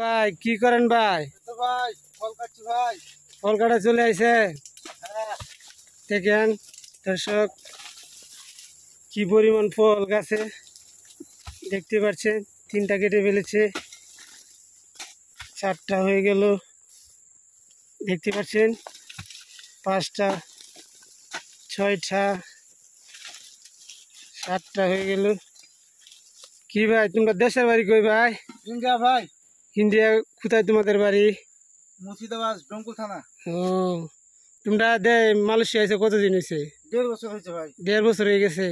ভাই কি করেন ভাই ভাই ফল কাটা চলে আসে হ্যাঁ। দেখেন দর্শক কি পরিমাণ ফল গাছে দেখতে পাচ্ছেন তিনটা কেটে ফেলেছে চারটা হয়ে গেল দেখতে পাচ্ছেন পাঁচটা ছয়টা সাতটা হয়ে গেল কি ভাই তোমরা দেশের বাড়ি কই ভাই ভাই ইন্ডিয়া কোথায় তোমাদের বাড়ি মুর্শিদাবাদ ডঙ্কুল থানা ও তোমরা দে মালয়েশিয়া এসে কতদিন হয়েছে দেড় বছর হয়েছে ভাই দেড় বছর হয়ে গেছে